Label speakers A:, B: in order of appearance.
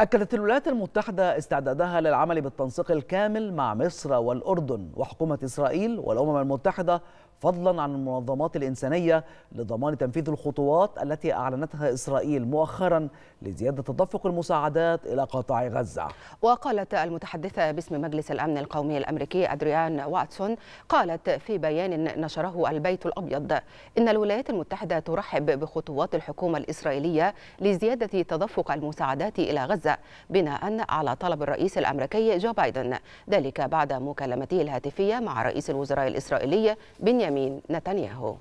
A: أكدت الولايات المتحدة استعدادها للعمل بالتنسيق الكامل مع مصر والأردن وحكومة إسرائيل والأمم المتحدة فضلا عن المنظمات الإنسانية لضمان تنفيذ الخطوات التي أعلنتها إسرائيل مؤخرا لزيادة تدفق المساعدات إلى قطاع غزة
B: وقالت المتحدثة باسم مجلس الأمن القومي الأمريكي أدريان واتسون قالت في بيان نشره البيت الأبيض إن الولايات المتحدة ترحب بخطوات الحكومة الإسرائيلية لزيادة تدفق المساعدات إلى غزة بناء على طلب الرئيس الأمريكي جو بايدن ذلك بعد مكالمته الهاتفية مع رئيس الوزراء الإسرائيلي بنيا I Benjamin Netanyahu.